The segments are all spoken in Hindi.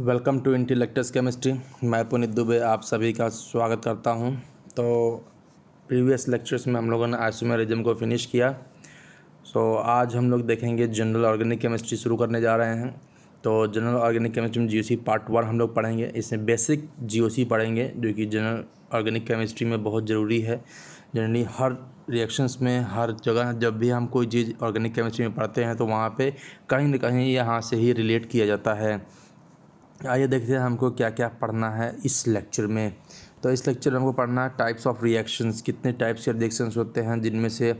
वेलकम टू इंटेलेक्टस केमिस्ट्री मैं पुनित दुबे आप सभी का स्वागत करता हूं तो प्रीवियस लेक्चर्स में हम लोगों ने आइसोमेरिज्म को फिनिश किया सो so, आज हम लोग देखेंगे जनरल ऑर्गेनिक केमिस्ट्री शुरू करने जा रहे हैं तो जनरल ऑर्गेनिक केमिस्ट्री में जी पार्ट वन हम लोग पढ़ेंगे इसमें बेसिक जी पढ़ेंगे जो कि जनरल ऑर्गेनिक केमिस्ट्री में बहुत ज़रूरी है जनरली हर रिएक्शंस में हर जगह जब भी हम कोई चीज़ ऑर्गेनिक केमिस्ट्री में पढ़ते हैं तो वहाँ पे कहीं ना कहीं यहाँ से ही रिलेट किया जाता है आइए देखते हैं हमको क्या क्या पढ़ना है इस लेक्चर में तो इस लेक्चर में हमको पढ़ना है टाइप्स ऑफ रिएक्शंस कितने टाइप्स के रिएक्शंस होते हैं जिनमें से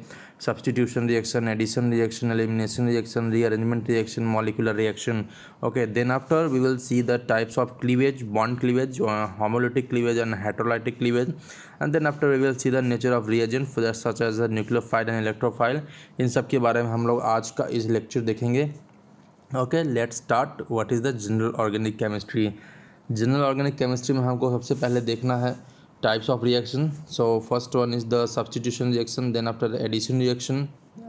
substitution reaction addition reaction elimination reaction rearrangement reaction molecular reaction okay then after we will see the types of cleavage bond cleavage homolytic cleavage and heterolytic cleavage and then after we will see the nature of reagent such as the nucleophile and electrophile in सब के बारे में हम लोग आज का इस लेक्चर देखेंगे okay let start what is the general organic chemistry general organic chemistry में हमको सबसे पहले देखना है types of reaction so first one is the substitution reaction then after addition reaction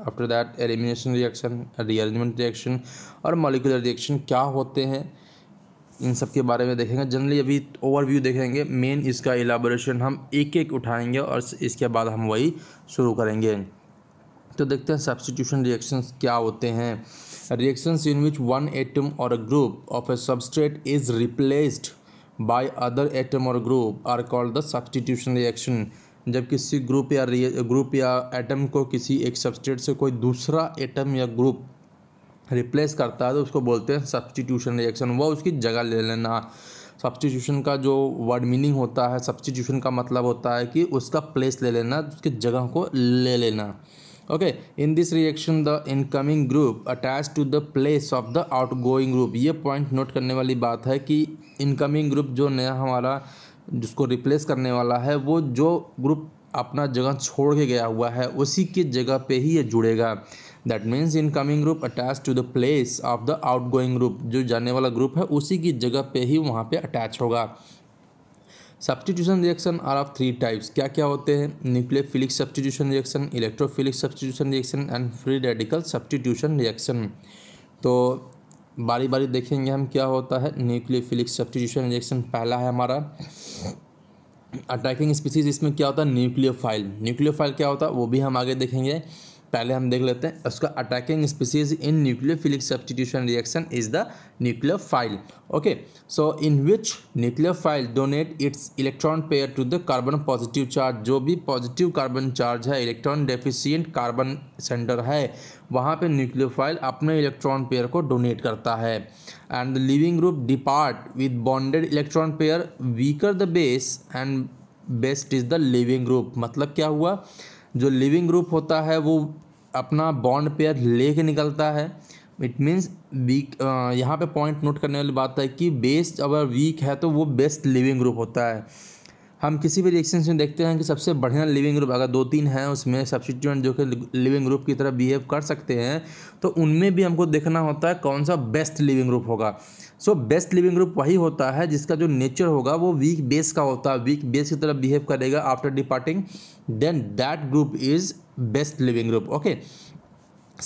after that elimination reaction rearrangement reaction और मॉलिकुलर रिएक्शन क्या होते हैं इन सब के बारे में देखेंगे जनरली अभी ओवरव्यू देखेंगे मेन इसका एलाबोरेशन हम एक एक उठाएंगे और इसके बाद हम वही शुरू करेंगे तो देखते हैं सब्सटीट्यूशन रिएक्शंस क्या होते हैं reactions in which one atom or a group of a substrate is replaced by other atom और group are called the substitution reaction जब किसी ग्रुप या ग्रुप या एटम को किसी एक सब्सट्रेट से कोई दूसरा एटम या ग्रुप रिप्लेस करता है तो उसको बोलते हैं सब्सटीट्यूशन रिएक्शन वह उसकी जगह ले लेना सब्सटीट्यूशन का जो वर्ड मीनिंग होता है सब्सटीट्यूशन का मतलब होता है कि उसका प्लेस ले लेना उसकी जगह को ले लेना okay in this reaction the incoming group attach to the place of the outgoing group ये पॉइंट नोट करने वाली बात है कि इनकमिंग ग्रुप जो नया हमारा जिसको रिप्लेस करने वाला है वो जो ग्रुप अपना जगह छोड़ के गया हुआ है उसी की जगह पे ही ये जुड़ेगा that means incoming group attach to the place of the outgoing group जो जाने वाला ग्रुप है उसी की जगह पे ही वहाँ पे अटैच होगा substitution reaction are of three types क्या क्या होते हैं nucleophilic substitution reaction electrophilic substitution reaction and free radical substitution reaction तो बारी बारी देखेंगे हम क्या होता है न्यूक्लियोफिलिक सब्सटीट्यूशन रिएक्शन पहला है हमारा अटैकिंग स्पीसीज इसमें क्या होता है न्यूक्लियोफाइल न्यूक्लियोफाइल क्या होता है वो भी हम आगे देखेंगे पहले हम देख लेते हैं उसका attacking species in philic substitution reaction is the phile okay so in which phile donate its electron pair to the carbon positive charge जो भी पॉजिटिव कार्बन चार्ज है इलेक्ट्रॉन डेफिशियंट कार्बन सेंटर है वहाँ पे फाइल अपने इलेक्ट्रॉन पेयर को डोनेट करता है and the leaving group depart with bonded electron pair weaker the base and best is the leaving group मतलब क्या हुआ जो लिविंग ग्रुप होता है वो अपना बॉन्ड पेयर ले के निकलता है इट मीन्स वीक यहाँ पे पॉइंट नोट करने वाली बात है कि बेस्ट अगर वीक है तो वो बेस्ट लिविंग ग्रुप होता है हम किसी भी रिएक्शन में देखते हैं कि सबसे बढ़िया लिविंग ग्रुप अगर दो तीन हैं उसमें सब्सिट्यूएंट जो कि लिविंग ग्रुप की तरह बिहेव कर सकते हैं तो उनमें भी हमको देखना होता है कौन सा बेस्ट लिविंग ग्रुप होगा सो बेस्ट लिविंग ग्रुप वही होता है जिसका जो नेचर होगा वो वीक बेस का होता है वीक बेस की तरह बिहेव करेगा after departing then that group is best leaving group okay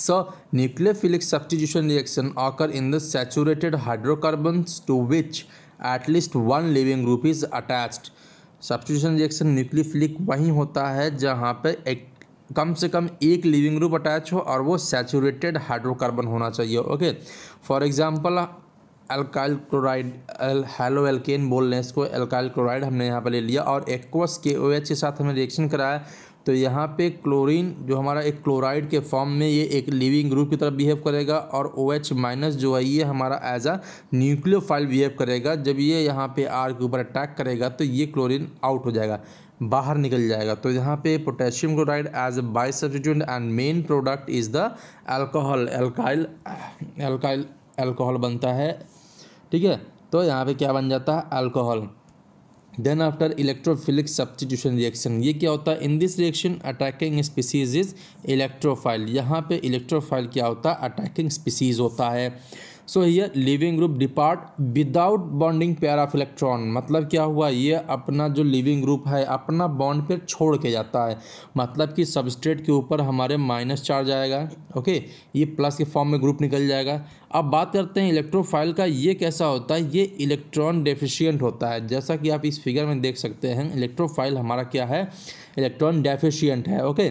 so nucleophilic substitution reaction occur in the saturated hydrocarbons to which at least one leaving group is attached substitution reaction nucleophilic वहीं होता है जहाँ पर एक कम से कम एक लिविंग ग्रुप अटैच हो और वो सैचुरेटेड हाइड्रोकार्बन होना चाहिए okay for example alkyl chloride haloalkane बोल रहे हैं इसको एल्काइल क्लोराइड हमने यहाँ पर ले लिया और एक्वस के ओ एच के साथ हमने रिएक्शन कराया तो यहाँ पे क्लोरीन जो हमारा एक क्लोराइड के फॉर्म में ये एक लिविंग ग्रुप की तरफ बिहेव करेगा और ओ OH माइनस जो है ये हमारा एज न्यूक्लियो न्यूक्लियोफाइल बिहेव करेगा जब ये यहाँ पे आर के ऊपर अटैक करेगा तो ये क्लोरीन आउट हो जाएगा बाहर निकल जाएगा तो यहाँ पे potassium chloride as a by substitute and main product is the alcohol alkyl alkyl alcohol बनता है ठीक है तो यहाँ पर क्या बन जाता है alcohol then after electrophilic substitution reaction ये क्या होता है in this reaction attacking species is electrophile यहाँ पे इलेक्ट्रोफाइल क्या होता है अटैकिंग स्पीसीज होता है सो ये leaving group depart without bonding pair of electron मतलब क्या हुआ ये अपना जो लिविंग ग्रुप है अपना बॉन्ड पेयर छोड़ के जाता है मतलब कि सबस्ट्रेट के ऊपर हमारे माइनस चार्ज आएगा ओके ये प्लस के फॉर्म में ग्रुप निकल जाएगा अब बात करते हैं इलेक्ट्रोफाइल का ये कैसा होता है ये इलेक्ट्रॉन डेफिशियंट होता है जैसा कि आप इस फिगर में देख सकते हैं इलेक्ट्रोफाइल हमारा क्या है इलेक्ट्रॉन डेफिशियंट है ओके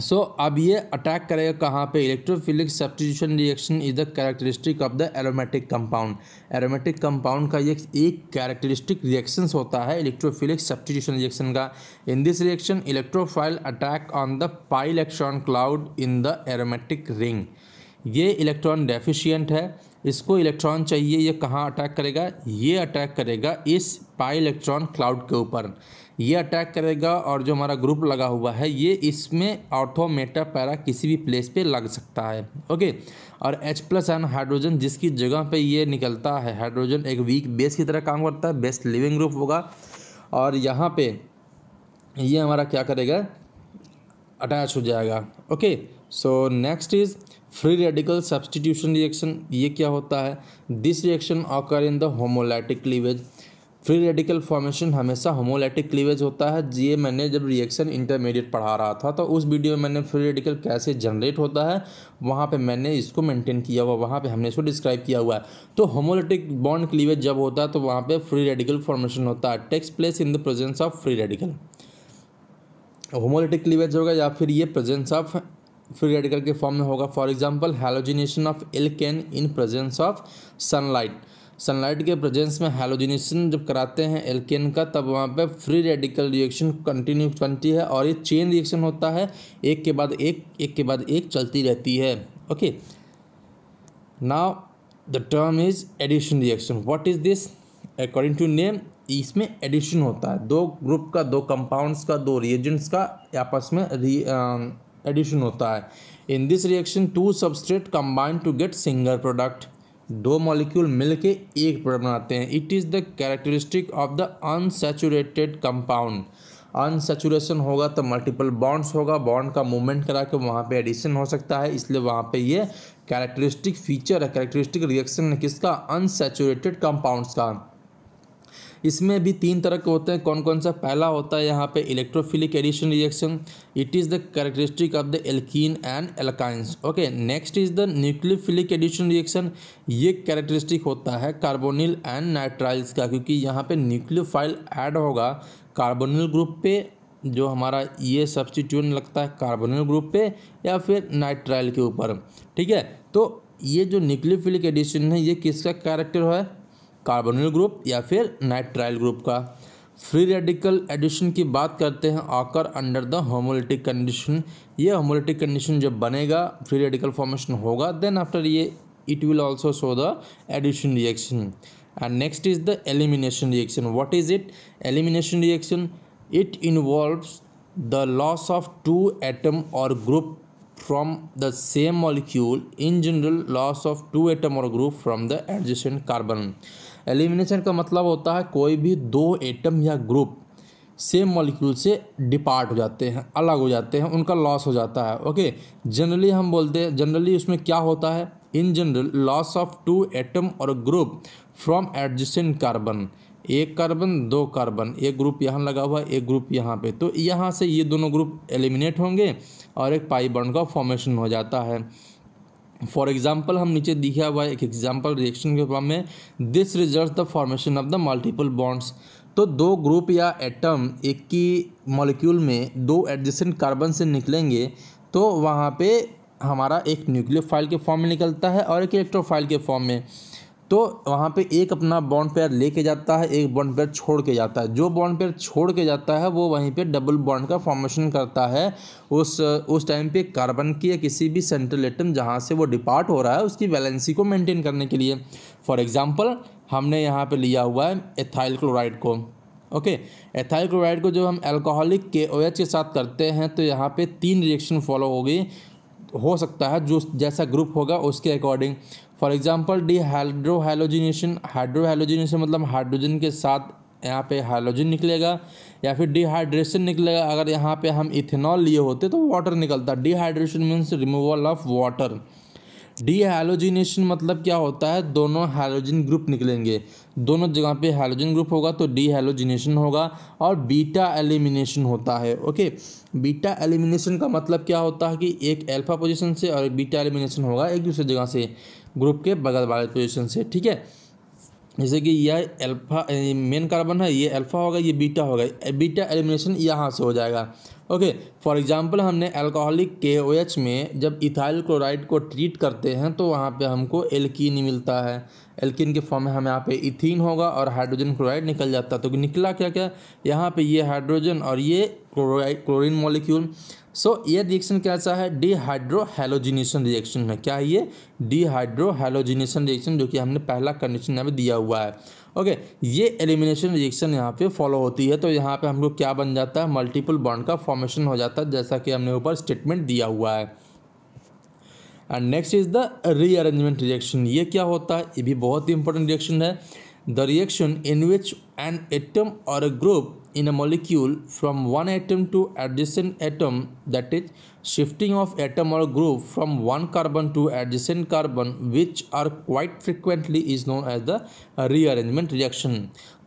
सो so, अब ये अटैक करेगा कहाँ पे electrophilic substitution reaction is the characteristic of the aromatic compound aromatic compound का एक एक कैरेक्टरिस्टिक रिएक्शन होता है इलेक्ट्रोफिलिक सब्सटीट्यूशन रिएक्शन का in this reaction electrophile attack on the pi electron cloud in the aromatic ring ये इलेक्ट्रॉन डेफिशियंट है इसको इलेक्ट्रॉन चाहिए ये कहाँ अटैक करेगा ये अटैक करेगा इस पाई इलेक्ट्रॉन क्लाउड के ऊपर ये अटैक करेगा और जो हमारा ग्रुप लगा हुआ है ये इसमें ऑर्थोमेटा पैरा किसी भी प्लेस पे लग सकता है ओके और H प्लस एन हाइड्रोजन जिसकी जगह पे ये निकलता है हाइड्रोजन एक वीक बेस की तरह काम करता है बेस्ट लिविंग ग्रुप होगा और यहाँ पे ये हमारा क्या करेगा अटैच हो जाएगा okay so next is free radical substitution reaction ये क्या होता है this reaction occur in the homolytic cleavage free radical formation हमेशा होमोलैटिक क्लीवेज होता है ये मैंने जब रिएक्शन इंटरमीडिएट पढ़ा रहा था तो उस वीडियो में मैंने फ्री रेडिकल कैसे जनरेट होता है वहाँ पे मैंने इसको मेंटेन किया हुआ वहाँ पे हमने इसको डिस्क्राइब किया हुआ है तो होमोलैटिक बॉन्ड क्लीवेज जब होता है तो वहाँ पर फ्री रेडिकल फॉर्मेशन होता है takes place in the presence of free radical homolytic cleavage होगा या फिर ये प्रेजेंस ऑफ फ्री रेडिकल के फॉर्म में होगा for example halogenation of can in presence of sunlight sunlight के प्रेजेंस में हेलोजिनेशन जब कराते हैं एल्केन का तब वहाँ पे फ्री रेडिकल रिएक्शन कंटिन्यू बनती है और ये चेन रिएक्शन होता है एक के बाद एक एक के बाद एक चलती रहती है okay now the term is addition reaction what is this according to name इसमें एडिशन होता है दो ग्रुप का दो कंपाउंड्स का दो रिएजेंट्स का आपस में एडिशन um, होता है in this reaction two substrate combine to get single product दो मॉलिक्यूल मिलके एक प्रोडक्ट बनाते हैं it is the characteristic of the unsaturated compound unsaturation होगा तो मल्टीपल बॉन्ड्स होगा बॉन्ड का मूवमेंट करा के वहाँ पे एडिशन हो सकता है इसलिए वहाँ पे ये कैरेक्टरिस्टिक फीचर है कैरेक्टरिस्टिक रिएक्शन है किसका अनसेचुरेटेड कंपाउंड्स का इसमें भी तीन तरह के होते हैं कौन कौन सा पहला होता है यहाँ पे electrophilic addition reaction it is the characteristic of the alkene and alkynes okay next is the nucleophilic addition reaction ये कैरेक्टरिस्टिक होता है कार्बोनिल एंड नाइट्राइल्स का क्योंकि यहाँ पर न्यूक्लियोफाइल ऐड होगा कार्बोनिल ग्रुप पे जो हमारा ये सब्सटीट्यून लगता है कार्बोनिल ग्रुप पे या फिर नाइट्राइल के ऊपर ठीक है तो ये जो न्यूक्लियोफिलिक एडिशन है ये किसका कैरेक्टर है कार्बोनिल ग्रुप या फिर नाइट्राइल ग्रुप का फ्री रेडिकल एडिशन की बात करते हैं occur under the homolytic condition ये होमोलिटिक कंडीशन जब बनेगा फ्री रेडिकल फॉर्मेशन होगा देन आफ्टर ये it will also show the addition reaction and next is the elimination reaction what is it elimination reaction it involve the loss of two atom और group from the same molecule in general loss of two atom और group from the adjacent carbon elimination का मतलब होता है कोई भी दो एटम या ग्रुप सेम मॉलिक्यूल से डिपार्ट हो जाते हैं अलग हो जाते हैं उनका लॉस हो जाता है ओके जनरली हम बोलते हैं जनरली उसमें क्या होता है in general loss of two atom और ग्रुप फ्रॉम एडजस्टेंट कार्बन एक कार्बन दो कार्बन एक ग्रुप यहाँ लगा हुआ है एक ग्रुप यहाँ पे तो यहाँ से ये दोनों ग्रुप एलिमिनेट होंगे और एक पाई बॉन्ड का फॉर्मेशन हो जाता है फॉर एग्जाम्पल हम नीचे दिखा हुआ एक एग्जाम्पल रिएक्शन के फॉर्म में this result the formation of the multiple bonds तो दो ग्रुप या एटम एक की मॉलिक्यूल में दो एडजेसेंट कार्बन से निकलेंगे तो वहाँ पे हमारा एक न्यूक्लियोफाइल के फॉर्म में निकलता है और एक इलेक्ट्रोफाइल के फॉर्म में तो वहाँ पे एक अपना बॉन्ड पेयर लेके जाता है एक बॉन्ड पेयर छोड़ के जाता है जो बॉन्ड पेयर छोड़ के जाता है वो वहीं पे डबल बॉन्ड का फॉर्मेशन करता है उस उस टाइम पे कार्बन की या किसी भी सेंट्रल एटम जहाँ से वो डिपार्ट हो रहा है उसकी वैलेंसी को मेंटेन करने के लिए फॉर एग्ज़ाम्पल हमने यहाँ पर लिया हुआ है एथाइल क्लोराइड को ओके एथाइल क्लोराइड को जब हम एल्कोहलिक के ओ के साथ करते हैं तो यहाँ पर तीन रिएक्शन फॉलो होगी हो सकता है जो जैसा ग्रुप होगा उसके according for example dehydrohalogenation hydrohalogenation मतलब हाइड्रोजन के साथ यहाँ पे हाइलोजन निकलेगा या फिर डिहाइड्रेशन निकलेगा अगर यहाँ पे हम इथेनॉल लिए होते तो वाटर निकलता dehydration means removal of water dehalogenation मतलब क्या होता है दोनों हाइलोजन ग्रुप निकलेंगे दोनों जगह पे हाइड्रोजन ग्रुप होगा तो डिहाइलोजिनेशन होगा और बीटा एलिमिनेशन होता है ओके बीटा एलिमिनेशन का मतलब क्या होता है कि एक एल्फा पोजीशन से और एक बीटा एलिमिनेशन होगा एक दूसरे जगह से ग्रुप के बगल वाले पोजिशन से ठीक है जैसे कि यह अल्फा मेन कार्बन है ये अल्फा होगा ये बीटा होगा बीटा एलिमिनेशन यहाँ से हो जाएगा ओके फॉर एग्जांपल हमने अल्कोहलिक के ओ एच में जब इथाइल क्लोराइड को ट्रीट करते हैं तो वहाँ पे हमको एल्किन मिलता है एल्किन के फॉर्म में हम यहाँ पे इथीन होगा और हाइड्रोजन क्लोराइड निकल जाता है तो निकला क्या क्या यहाँ पर ये हाइड्रोजन और ये chloride chlorine molecule so so, ये रिएक्शन कैसा है डिहाइड्रोहैलोजिनेशन रिएक्शन है क्या है ये डिहाइड्रोहैलोजिनेशन रिएक्शन जो कि हमने पहला कंडीशन यहाँ पे दिया हुआ है ओके okay, ये एलिमिनेशन रिएक्शन यहाँ पे फॉलो होती है तो यहाँ पे हमको क्या बन जाता है मल्टीपल बॉन्ड का फॉर्मेशन हो जाता है जैसा कि हमने ऊपर स्टेटमेंट दिया हुआ है and next is the rearrangement reaction ये क्या होता है ये भी बहुत ही इंपॉर्टेंट रिएक्शन है the reaction in which an atom और group in a molecule from one atom to adjacent atom that is shifting of atom or group from one carbon to adjacent carbon which are quite frequently is known as the rearrangement reaction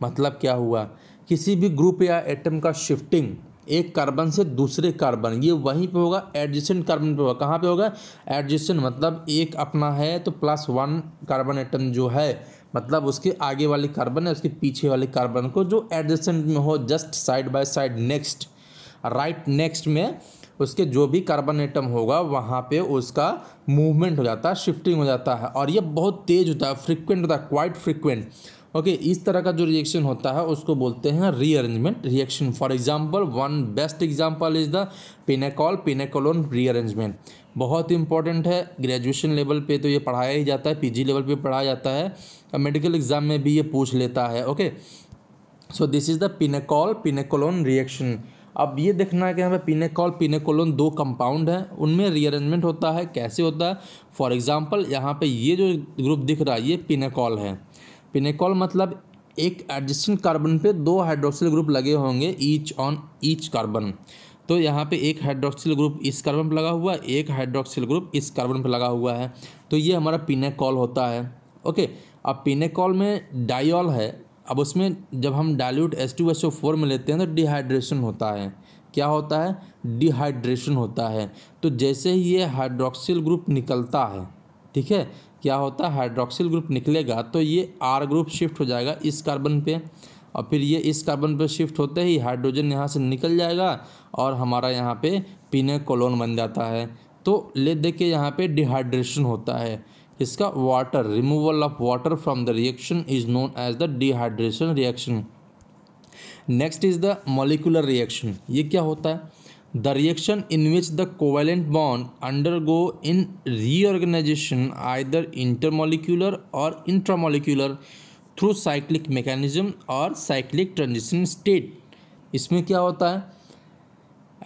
मतलब क्या हुआ किसी भी ग्रुप या एटम का शिफ्टिंग एक कार्बन से दूसरे कार्बन ये वहीं पे होगा एडजेसेंट कार्बन पे होगा कहाँ पे होगा एडजेसेंट मतलब एक अपना है तो प्लस वन कार्बन एटम जो है मतलब उसके आगे वाले कार्बन है उसके पीछे वाले कार्बन को जो एडजेसेंट में हो just side by side next right next में उसके जो भी कार्बन एटम होगा वहाँ पे उसका मूवमेंट हो जाता है शिफ्टिंग हो जाता है और ये बहुत तेज होता है फ्रिक्वेंट होता है क्वाइट फ्रिक्वेंट ओके इस तरह का जो रिएक्शन होता है उसको बोलते हैं rearrangement reaction for example one best example is the pinacol pinacolone rearrangement बहुत इंपॉर्टेंट है ग्रेजुएशन लेवल पे तो ये पढ़ाया ही जाता है पीजी लेवल पे पढ़ाया जाता है मेडिकल एग्जाम में भी ये पूछ लेता है okay so this is the pinacol pinacolone reaction अब ये देखना है कि यहाँ पे पिनेकॉल पिनेकोलोन दो कंपाउंड हैं उनमें रीअरेंजमेंट होता है कैसे होता है फॉर एग्जांपल यहाँ पे ये जो ग्रुप दिख रहा है ये पिनेकॉल है पिनेकॉल मतलब एक एडजस्टिंग कार्बन पे दो हाइड्रोक्सिल ग्रुप लगे होंगे ईच ऑन ईच कार्बन तो यहाँ पे एक हाइड्रोक्सिल ग्रुप इस कार्बन पर लगा हुआ है एक हाइड्रोक्सिल ग्रुप इस कार्बन पर लगा हुआ है तो ये हमारा पिनाकॉल होता है ओके अब पिनेकॉल में डाइल है अब उसमें जब हम dilute S two S O four में लेते हैं तो डिहाइड्रेशन होता है क्या होता है डिहाइड्रेशन होता है तो जैसे ही ये हाइड्रोक्सिल ग्रुप निकलता है ठीक है क्या होता है हाइड्रोक्सिल ग्रुप निकलेगा तो ये आर ग्रुप शिफ्ट हो जाएगा इस कार्बन पे और फिर ये इस कार्बन पे शिफ्ट होते ही हाइड्रोजन यहाँ से निकल जाएगा और हमारा यहाँ पे पीने कोलोन बन जाता है तो ले देखिए यहाँ पे डिहाइड्रेशन होता है इसका water removal of water from the reaction is known as the dehydration reaction next is the molecular reaction ये क्या होता है the reaction in which the covalent bond undergo in reorganization either intermolecular और इंट्रामोलिकुलर थ्रू साइक्लिक मैकेनिज्म और साइक्लिक ट्रांजिशन स्टेट इसमें क्या होता है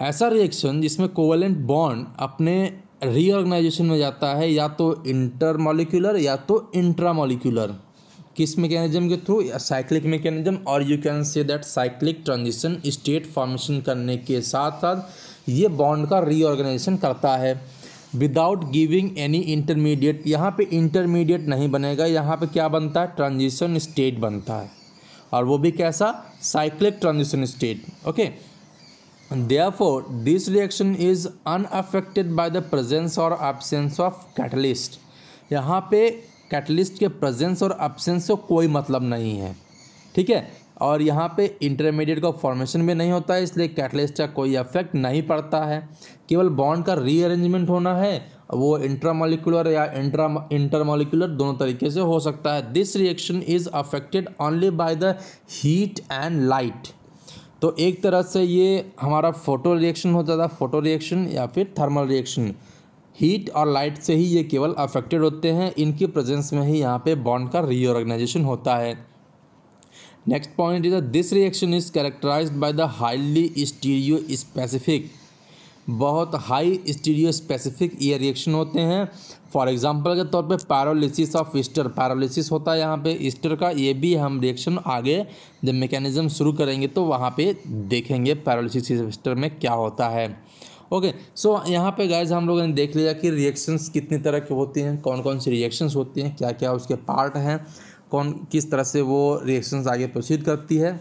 ऐसा रिएक्शन जिसमें कोवेलेंट बॉन्ड अपने रीऑर्गेनाइजेशन में जाता है या तो इंटर या तो इंट्रा मोलिकुलर किस मैकेनिज्म के थ्रू साइक्लिक मैकेनिज्म और you can say that cyclic transition state formation करने के साथ साथ ये बॉन्ड का रीऑर्गेनाइजेशन करता है विदाउट गिविंग एनी इंटरमीडिएट यहाँ पे इंटरमीडिएट नहीं बनेगा यहाँ पे क्या बनता है ट्रांजिशन स्टेट बनता है और वो भी कैसा cyclic transition state okay Therefore, this reaction is unaffected by the presence or absence of catalyst. यहाँ पे catalyst के presence और absence को कोई मतलब नहीं है ठीक है और यहाँ पे intermediate का formation भी नहीं होता है इसलिए catalyst का कोई effect नहीं पड़ता है केवल bond का rearrangement होना है वो इंट्रामोलिकुलर या इंट्रा इंटरमोलिकुलर दोनों तरीके से हो सकता है this reaction is affected only by the heat and light तो एक तरह से ये हमारा फोटो रिएक्शन होता था फोटो रिएक्शन या फिर थर्मल रिएक्शन हीट और लाइट से ही ये केवल अफेक्टेड होते हैं इनकी प्रेजेंस में ही यहाँ पे बॉन्ड का रीऑर्गेनाइजेशन होता है next point is this reaction is characterized by the highly stereospecific बहुत हाई स्टीडियो स्पेसिफिक ये रिएक्शन होते हैं फॉर एग्जांपल के तौर पे पैरोलिसिस ऑफ ईस्टर पैरोलिसिस होता है यहाँ पे ईस्टर का ये भी हम रिएक्शन आगे जब मैकेनिज्म शुरू करेंगे तो वहाँ पे देखेंगे पैरोलिसिस ईस्टर में क्या होता है ओके सो यहाँ पे गाइज हम लोगों ने देख लिया कि रिएक्शंस कितनी तरह की होती हैं कौन कौन सी रिएक्शंस होती हैं क्या क्या उसके पार्ट हैं कौन किस तरह से वो रिएक्शंस आगे प्रोसीड करती है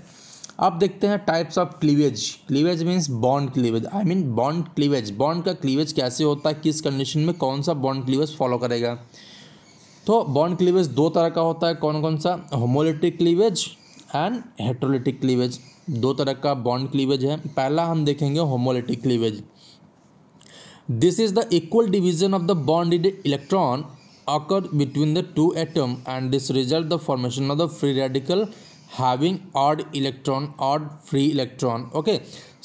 अब देखते हैं types of cleavage cleavage means bond cleavage I mean bond cleavage bond का क्लीवेज कैसे होता है किस कंडीशन में कौन सा बॉन्ड क्लीवेज फॉलो करेगा तो बॉन्ड क्लीवेज दो तरह का होता है कौन कौन सा homolytic cleavage and heterolytic cleavage दो तरह का बॉन्ड क्लीवेज है पहला हम देखेंगे homolytic cleavage this is the equal division of the bonded electron occurred between the two atom and this result the formation of the free radical having odd electron odd free electron okay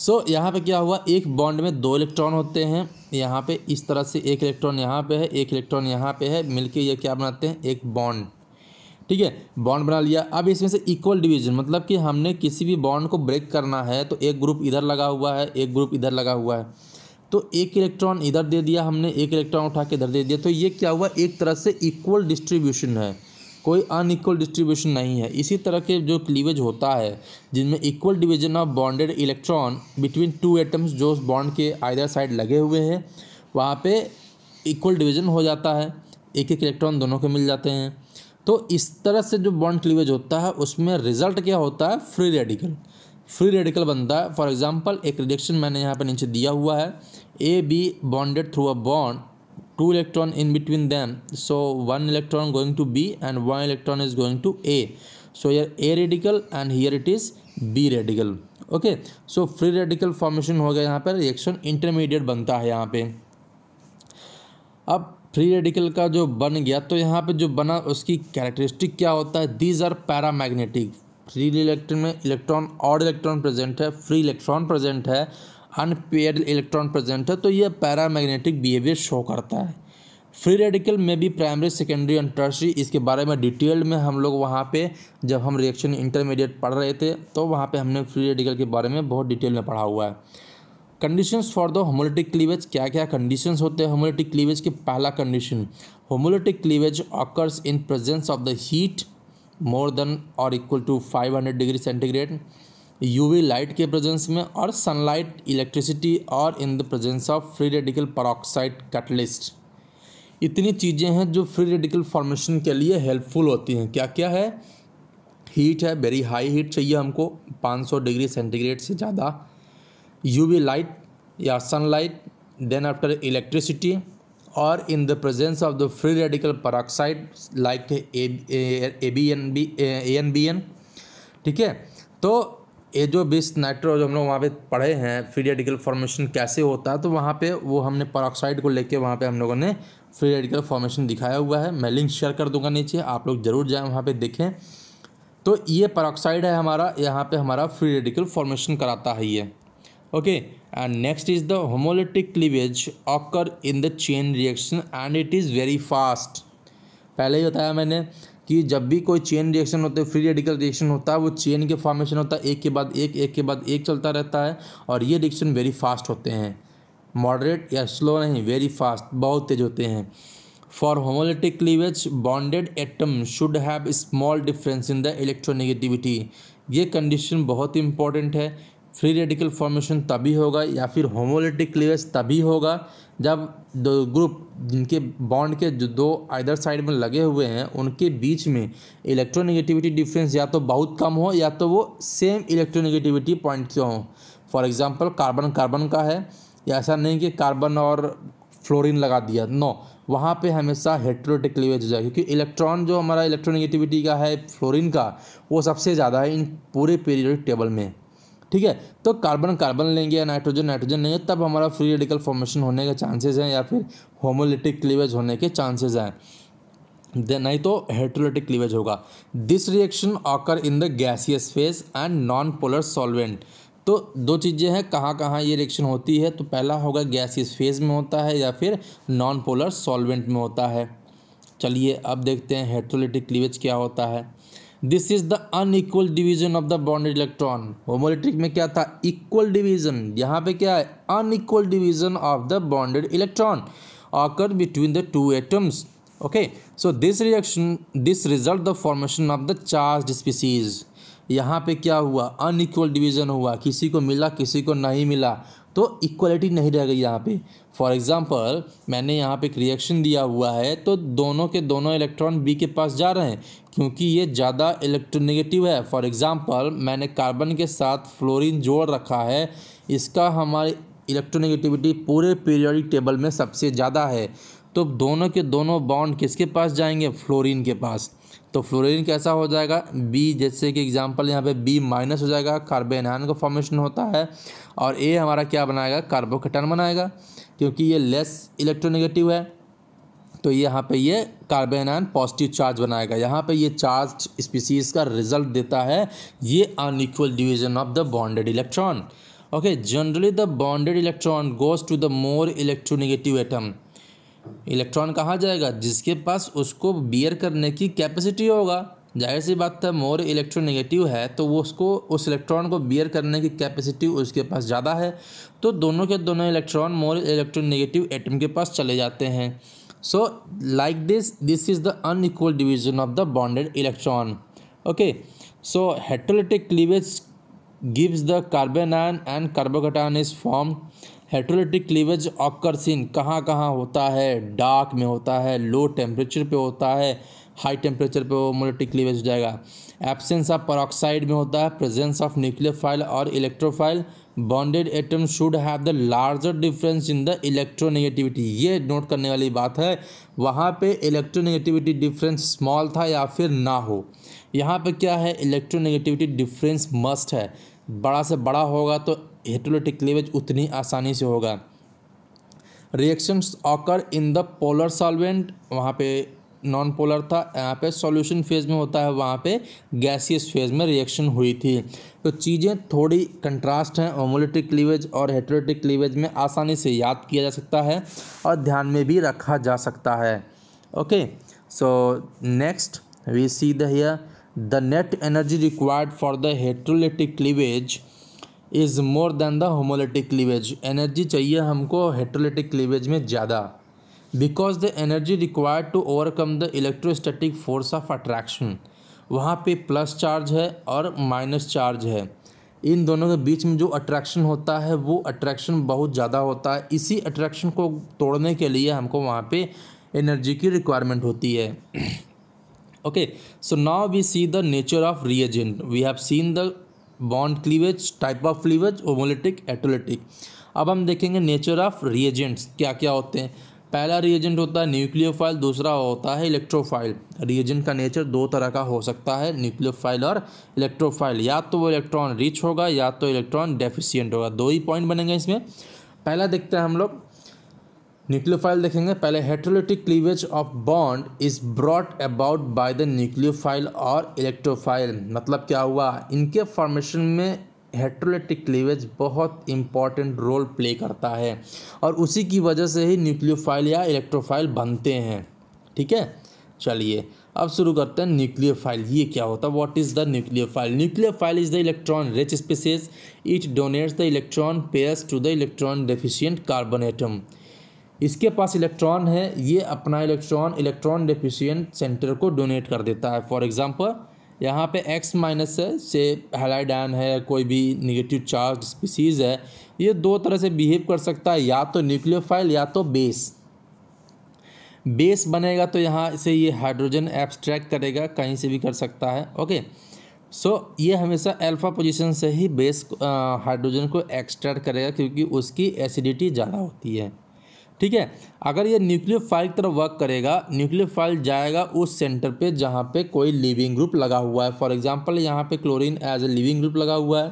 so यहाँ पे क्या हुआ एक बॉन्ड में दो इलेक्ट्रॉन होते हैं यहाँ पे इस तरह से एक इलेक्ट्रॉन यहाँ पे है एक इलेक्ट्रॉन यहाँ पे है मिलके ये क्या बनाते हैं एक बॉन्ड ठीक है बॉन्ड बना लिया अब इसमें से इक्वल डिवीजन मतलब कि हमने किसी भी बॉन्ड को ब्रेक करना है तो एक ग्रुप इधर लगा हुआ है एक ग्रुप इधर लगा हुआ है तो एक इलेक्ट्रॉन इधर दे दिया हमने एक इलेक्ट्रॉन उठा के इधर दे दिया तो ये क्या हुआ एक तरह से इक्वल डिस्ट्रीब्यूशन है कोई अनइक्वल डिस्ट्रीब्यूशन नहीं है इसी तरह के जो क्लीवेज होता है जिनमें equal division of bonded electron between two atoms जो उस बॉन्ड के आइदर साइड लगे हुए हैं वहाँ पे इक्वल डिवीजन हो जाता है एक एक इलेक्ट्रॉन दोनों के मिल जाते हैं तो इस तरह से जो बॉन्ड क्लीवेज होता है उसमें रिजल्ट क्या होता है फ्री रेडिकल फ्री रेडिकल बनता है फॉर एग्जाम्पल एक रिडक्शन मैंने यहाँ पर नीचे दिया हुआ है A B bonded through a bond two electron in between them so one electron going to b and one electron is going to a so here a radical and here it is b radical okay so free radical formation हो गया यहाँ पर रिएक्शन इंटरमीडिएट बनता है यहाँ पे अब फ्री रेडिकल का जो बन गया तो यहाँ पे जो बना उसकी कैरेक्टरिस्टिक क्या होता है these are paramagnetic free electron में इलेक्ट्रॉन और इलेक्ट्रॉन प्रेजेंट है फ्री इलेक्ट्रॉन प्रेजेंट है अनपेयर्ड इलेक्ट्रॉन प्रेजेंट है तो यह पैरामैग्नेटिक बिहेवियर शो करता है फ्री रेडिकल में भी प्राइमरी सेकेंडरी एंड टर्सरी इसके बारे में डिटेल में हम लोग वहाँ पे जब हम रिएक्शन इंटरमीडिएट पढ़ रहे थे तो वहाँ पे हमने फ्री रेडिकल के बारे में बहुत डिटेल में पढ़ा हुआ है conditions for the homolytic cleavage क्या क्या कंडीशंस होते हैं होमोलिटिक क्लीवेज के पहला condition homolytic cleavage occurs in presence of the heat more than और equal to hundred degree centigrade UV light के प्रेजेंस में और सनलाइट इलेक्ट्रिसिटी और in the presence of free radical peroxide catalyst इतनी चीज़ें हैं जो फ्री रेडिकल फॉर्मेशन के लिए हेल्पफुल होती हैं क्या क्या है हीट है वेरी हाई हीट चाहिए हमको 500 डिग्री सेंटीग्रेड से ज़्यादा यूवी लाइट या सनलाइट देन आफ्टर इलेक्ट्रिसिटी और in the presence of the free radical peroxide like A B N B A N B N ठीक है तो ये जो नाइट्रो जो हम लोग वहाँ पे पढ़े हैं फ्रीडिकल फॉर्मेशन कैसे होता है तो वहाँ पे वो हमने परऑक्साइड को लेके वहाँ पे हम लोगों ने फ्री रेडिकल फॉर्मेशन दिखाया हुआ है मैं लिंक शेयर कर दूंगा नीचे आप लोग ज़रूर जाएँ वहाँ पर देखें तो ये परऑक्साइड है हमारा यहाँ पर हमारा फ्री फॉर्मेशन कराता है ये okay and next is the homolytic cleavage occur in the chain reaction and it is very fast पहले ही बताया मैंने कि जब भी कोई चेन रिएक्शन होते फ्री रेडिकल रिएक्शन होता है वो चेन के फॉर्मेशन होता है एक के बाद एक एक के बाद एक चलता रहता है और ये रिएक्शन वेरी फास्ट होते हैं मॉडरेट या स्लो नहीं वेरी फास्ट बहुत तेज होते हैं for homolytic cleavage bonded atom should have small difference in the electronegativity ये कंडीशन बहुत इंपॉर्टेंट है फ्री रेडिकल फॉर्मेशन तभी होगा या फिर होमोलिटिक क्लीवेज तभी होगा जब दो ग्रुप जिनके बॉन्ड के जो दो आइदर साइड में लगे हुए हैं उनके बीच में इलेक्ट्रोनेगेटिविटी डिफरेंस या तो बहुत कम हो या तो वो सेम इलेक्ट्रोनेगेटिविटी पॉइंट के हों फॉर एग्ज़ाम्पल कार्बन कार्बन का है या ऐसा नहीं कि कार्बन और फ्लोरीन लगा दिया नो वहाँ पे हमेशा हेट्रोटिक लिवेज हो जाए क्योंकि इलेक्ट्रॉन जो हमारा इलेक्ट्रोनेगेटिविटी का है फ्लोरिन का वो सबसे ज़्यादा है इन पूरे पीरियडिक टेबल में ठीक है तो कार्बन कार्बन लेंगे या नाइट्रोजन नाइट्रोजन लेंगे तब हमारा फ्री रेडिकल फॉर्मेशन होने के चांसेज हैं या फिर होमोलिटिक क्लीवेज होने के चांसेज हैं नहीं तो हेट्रोलिटिक क्लीवेज होगा this reaction occur in the gaseous phase and non polar solvent तो दो चीज़ें हैं कहाँ कहाँ ये रिएक्शन होती है तो पहला होगा गैसियस फेज में होता है या फिर नॉन पोलर सॉल्वेंट में होता है चलिए अब देखते हैं हेट्रोलिटिक क्लीवेज क्या होता है this is the unequal division of the bonded electron homolytic में क्या था इक्वल डिवीजन यहाँ पे क्या है unequal division of the bonded electron occur between the two atoms okay so this reaction this result the formation of the charge species यहाँ पे क्या हुआ अनइक्वल डिवीजन हुआ किसी को मिला किसी को नहीं मिला तो इक्वलिटी नहीं रह गई यहाँ पे फॉर एग्ज़ाम्पल मैंने यहाँ पे एक रिएक्शन दिया हुआ है तो दोनों के दोनों इलेक्ट्रॉन बी के पास जा रहे हैं क्योंकि ये ज़्यादा इलेक्ट्रोनेगेटिव है फॉर एग्ज़ाम्पल मैंने कार्बन के साथ फ्लोरीन जोड़ रखा है इसका हमारे इलेक्ट्रोनेगेटिविटी पूरे पीरियडिक टेबल में सबसे ज़्यादा है तो दोनों के दोनों बॉन्ड किसके पास जाएंगे फ्लोरीन के पास तो फ्लोरीन कैसा हो जाएगा बी जैसे कि एग्जाम्पल यहाँ पे बी माइनस हो जाएगा आयन का फॉर्मेशन होता है और ए हमारा क्या बनाएगा कार्बोकेटन बनाएगा क्योंकि ये लेस इलेक्ट्रोनेगेटिव है तो यहाँ पे ये आयन पॉजिटिव चार्ज बनाएगा यहाँ पे ये चार्ज स्पीसीज का रिजल्ट देता है ये unequal division of the bonded electron okay generally the bonded electron goes to the more electronegative atom electron कहाँ जाएगा जिसके पास उसको बियर करने की कैपेसिटी होगा जाहिर सी बात है मोर इलेक्ट्रोनेगेटिव है तो वो उसको उस इलेक्ट्रॉन को बियर करने की कैपेसिटी उसके पास ज़्यादा है तो दोनों के दोनों इलेक्ट्रॉन मोर इलेक्ट्रोनेगेटिव एटम के पास चले जाते हैं so like this this is the unequal division of the bonded electron okay so heterolytic cleavage gives the carbon and carbocation is is heterolytic cleavage occur कहाँ कहाँ होता है डार्क में होता है लो टेम्परेचर पे होता है हाई टेम्परेचर पे वो मोलिटिक क्लीवेज हो जाएगा एब्सेंस ऑफ परऑक्साइड में होता है प्रेजेंस ऑफ न्यूक्लियर फाइल और electrophile bonded atom should have the larger difference in the electronegativity ये नोट करने वाली बात है वहाँ पे इलेक्ट्रोनेगेटिविटी डिफरेंस स्मॉल था या फिर ना हो यहाँ पे क्या है इलेक्ट्रोनेगेटिविटी डिफरेंस मस्ट है बड़ा से बड़ा होगा तो हेटोलिटिक क्लीवेज उतनी आसानी से होगा reactions occur in the polar solvent वहाँ पे नॉन पोलर था यहाँ पे सॉल्यूशन फेज़ में होता है वहाँ पे गैसियस फेज़ में रिएक्शन हुई थी तो चीज़ें थोड़ी कंट्रास्ट हैं ओमोलिटिक क्लीवेज और हेट्रोलिटिक क्लीवेज में आसानी से याद किया जा सकता है और ध्यान में भी रखा जा सकता है okay so next we see that the net energy required for the heterolytic cleavage is more than the homolytic cleavage energy चाहिए हमको हेट्रोलिटिक क्लीवेज में ज़्यादा because the energy required to overcome the electrostatic force of attraction वहाँ पे प्लस चार्ज है और माइनस चार्ज है इन दोनों के बीच में जो अट्रैक्शन होता है वो अट्रैक्शन बहुत ज़्यादा होता है इसी अट्रैक्शन को तोड़ने के लिए हमको वहाँ पे एनर्जी की रिक्वायरमेंट होती है okay so now we see the nature of reagent we have seen the bond cleavage type of cleavage homolytic heterolytic अब हम देखेंगे नेचर ऑफ रिएजेंट्स क्या क्या होते हैं पहला रिएजेंट होता है न्यूक्लियोफाइल दूसरा होता है इलेक्ट्रोफाइल रिएजेंट का नेचर दो तरह का हो सकता है न्यूक्लियोफाइल और इलेक्ट्रोफाइल या तो वो इलेक्ट्रॉन रिच होगा या तो इलेक्ट्रॉन डेफिशियंट होगा दो ही पॉइंट बनेंगे इसमें पहला देखते हैं हम लोग न्यूक्लियोफाइल देखेंगे पहले heterolytic cleavage of bond is brought about by the nucleophile और इलेक्ट्रोफाइल मतलब क्या हुआ इनके फॉर्मेशन में हेट्रोलिटिक क्लीवेज बहुत इंपॉर्टेंट रोल प्ले करता है और उसी की वजह से ही न्यूक्लियोफाइल या इलेक्ट्रोफाइल बनते हैं ठीक है चलिए अब शुरू करते हैं न्यूक्लियोफाइल ये क्या होता है what is the nucleophile nucleophile is the electron rich species it donates the electron pairs to the electron deficient carbon atom इसके पास इलेक्ट्रॉन है ये अपना इलेक्ट्रॉन इलेक्ट्रॉन डेफिशियंट सेंटर को डोनेट कर देता है फॉर एग्ज़ाम्पल यहाँ पे एक्स माइनस है से हेलाइडान है कोई भी निगेटिव चार्ज स्पीसीज़ है ये दो तरह से बिहेव कर सकता है या तो न्यूक्लियोफाइल या तो बेस बेस बनेगा तो यहाँ से ये हाइड्रोजन एब्सट्रैक्ट करेगा कहीं से भी कर सकता है ओके सो so, ये हमेशा अल्फा पोजीशन से ही बेस हाइड्रोजन को एक्सट्रैक्ट करेगा क्योंकि उसकी एसिडिटी ज़्यादा होती है ठीक है अगर ये न्यूक्लियर फाइल की तरफ वर्क करेगा न्यूक्लियर फाइल जाएगा उस सेंटर पे जहाँ पे कोई लिविंग ग्रुप लगा हुआ है फॉर एग्जांपल यहाँ पे chlorine as a leaving group लगा हुआ है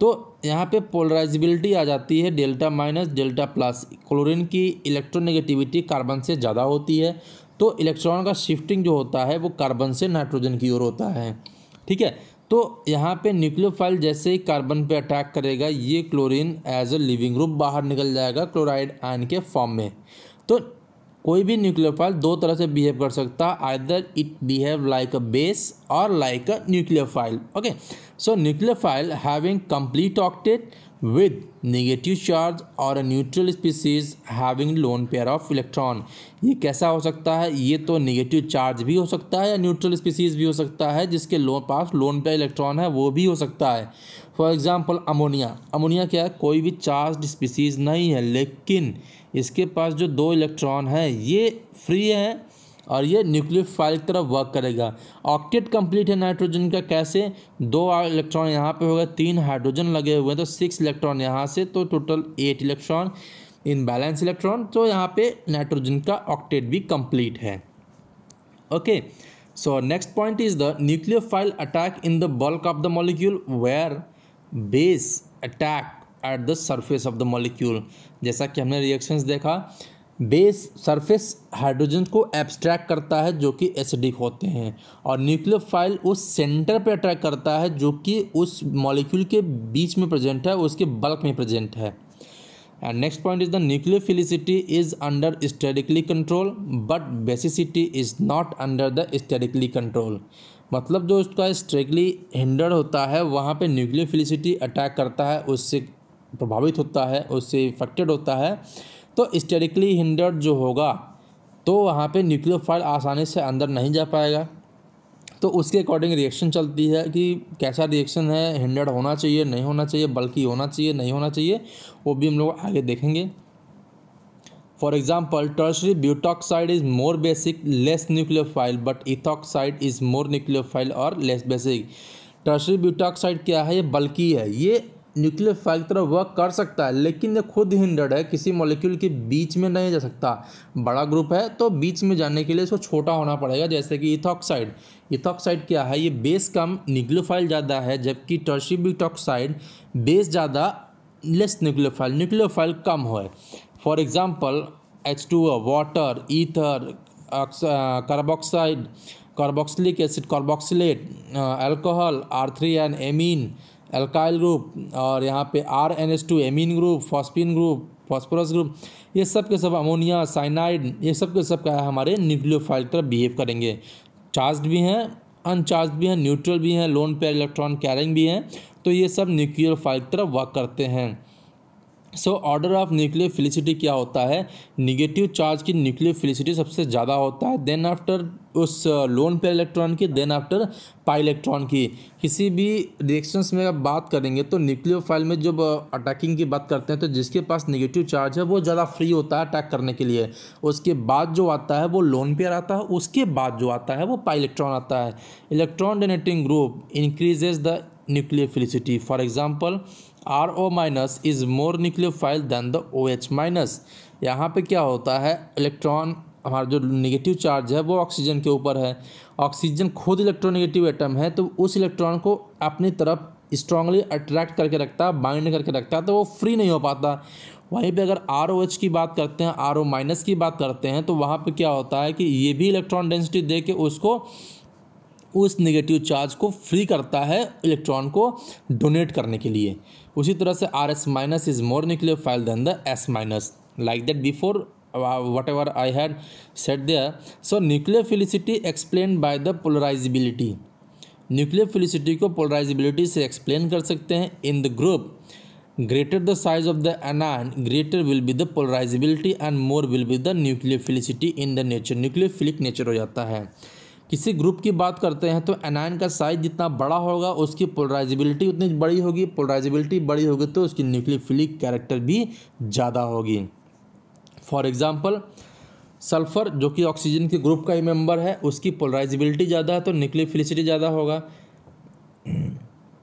तो यहाँ पे पोलराइजिबिलिटी आ जाती है delta minus delta plus chlorine की इलेक्ट्रोनेगेटिविटी कार्बन से ज़्यादा होती है तो इलेक्ट्रॉन का शिफ्टिंग जो होता है वो कार्बन से नाइट्रोजन की ओर होता है ठीक है तो यहाँ पे न्यूक्लियोफाइल जैसे ही कार्बन पे अटैक करेगा ये chlorine as a leaving group बाहर निकल जाएगा क्लोराइड आयन के फॉर्म में तो कोई भी न्यूक्लियोफाइल दो तरह से बिहेव कर सकता है either it behave like a base और like a nucleophile okay so nucleophile having complete octet with negative charge or a neutral species having lone pair of electron ये कैसा हो सकता है ये तो negative charge भी हो सकता है या neutral species भी हो सकता है जिसके लो पास lone pair electron है वो भी हो सकता है for example ammonia ammonia क्या है कोई भी charged species नहीं है लेकिन इसके पास जो दो electron है ये free है और ये न्यूक्लियोफाइल की तरफ वर्क करेगा ऑक्टेट कंप्लीट है नाइट्रोजन का कैसे दो इलेक्ट्रॉन यहाँ पे होगा तीन हाइड्रोजन लगे हुए हैं तो सिक्स इलेक्ट्रॉन यहाँ से तो total eight electron in valence electron तो यहाँ पे नाइट्रोजन का ऑक्टेट भी कंप्लीट है okay so next point is the nucleophile attack in the bulk of the molecule where base attack at the surface of the molecule जैसा कि हमने रिएक्शंस देखा बेस सरफेस हाइड्रोजन को एब्स्ट्रैक्ट करता है जो कि एसिडिक होते हैं और न्यूक्लियोफाइल उस सेंटर पर अट्रैक्ट करता है जो कि उस मॉलिक्यूल के बीच में प्रेजेंट है उसके बल्क में प्रेजेंट है and next point is the nucleophilicity is under sterically control but basicity is not under the sterically control मतलब जो उसका स्ट्रेकली हिंडर होता है वहाँ पे न्यूक्लियोफिलिसिटी अटैक करता है उससे प्रभावित होता है उससे इफेक्टेड होता है तो स्टेरिकली हिंडर्ड जो होगा तो वहाँ पे न्यूक्लियोफाइल आसानी से अंदर नहीं जा पाएगा तो उसके अकॉर्डिंग रिएक्शन चलती है कि कैसा रिएक्शन है हिंडर्ड होना चाहिए नहीं होना चाहिए बल्कि होना चाहिए नहीं होना चाहिए वो भी हम लोग आगे देखेंगे for example tertiary butoxide is more basic less phile but ethoxide is more phile और लेस बेसिक टर्सरी ब्यूटॉक्साइड क्या है ये बल्कि है ये न्यूक्लियर फाइल की तरह वर्क कर सकता है लेकिन ये खुद हिंडर्ड है किसी मॉलिक्यूल के बीच में नहीं जा सकता बड़ा ग्रुप है तो बीच में जाने के लिए इसको छोटा होना पड़ेगा जैसे कि इथॉक्साइड इथॉक्साइड क्या है ये बेस कम न्यूक्लियोफाइल ज़्यादा है जबकि टर्शिबिटॉक्साइड बेस ज़्यादा लेस न्यूक्लियोफाइल न्यूक्लियोफाइल कम हो for example H two water ether carboxide carboxylic acid carboxylate alcohol आर्थरी एन एमिन अल्काइल ग्रुप और यहाँ पे R N S two amine group phosphine group phosphorus group ये सब के सब अमोनिया साइनाइड ये सब के सब क्या है हमारे न्यूक्लियोफाइल फाइल तरफ बिहेव करेंगे चार्ज भी हैं अनचार्ज भी हैं न्यूट्रल भी हैं लोन पेयर इलेक्ट्रॉन कैरिंग भी हैं तो ये सब न्यूक्लियर फाइल तरफ वर्क करते हैं so order of nucleophilicity क्या होता है निगेटिव चार्ज की न्यूक्लियर फिलिसिटी सबसे ज़्यादा होता है देन आफ्टर उस लोन uh, पे इलेक्ट्रॉन की देन आफ्टर पाई इलेक्ट्रॉन की किसी भी रिएक्शंस में अगर बात करेंगे तो न्यूक्लियो फाइल में जब अटैकिंग uh, की बात करते हैं तो जिसके पास निगेटिव चार्ज है वो ज़्यादा फ्री होता है अटैक करने के लिए उसके बाद जो आता है वो लोन पेयर आता है उसके बाद जो आता है वो पाई इलेक्ट्रॉन आता है electron donating group increases the nucleophilicity for example R O minus is more nucleophile than the O H minus यहाँ पर क्या होता है इलेक्ट्रॉन हमारा जो निगेटिव चार्ज है वो ऑक्सीजन के ऊपर है ऑक्सीजन खुद इलेक्ट्रोनिगेटिव एटम है तो उस इलेक्ट्रॉन को अपनी तरफ स्ट्रांगली अट्रैक्ट करके रखता है बाइंड करके रखता है तो वो फ्री नहीं हो पाता वहीं पे अगर आर ओ एच की बात करते हैं आर ओ माइनस की बात करते हैं तो वहाँ पे क्या होता है कि ये भी इलेक्ट्रॉन डेंसिटी दे के उसको उस नेगेटिव चार्ज को फ्री करता है इलेक्ट्रॉन को डोनेट करने के लिए उसी तरह से R S minus is more nucleophile than the S minus like that before whatever I had set there so nucleophilicity explain by the polarizability nucleophilicity को पोलराइजिबिलिटी से एक्सप्लेन कर सकते हैं in the group greater the size of the anion greater will be the polarizability and more will be the in in the nature nucleophilic nature हो जाता है किसी ग्रुप की बात करते हैं तो एनायन का साइज जितना बड़ा होगा उसकी पोलराइजिबिलिटी उतनी बड़ी होगी पोलराइजिबिलिटी बड़ी होगी तो उसकी न्यूक्लियोफिलिक कैरेक्टर भी ज़्यादा होगी फॉर एग्ज़ाम्पल सल्फ़र जो कि ऑक्सीजन के ग्रुप का ही मेम्बर है उसकी पोलराइजिबिलिटी ज़्यादा है तो न्यूक्लियोफिलिसिटी ज़्यादा होगा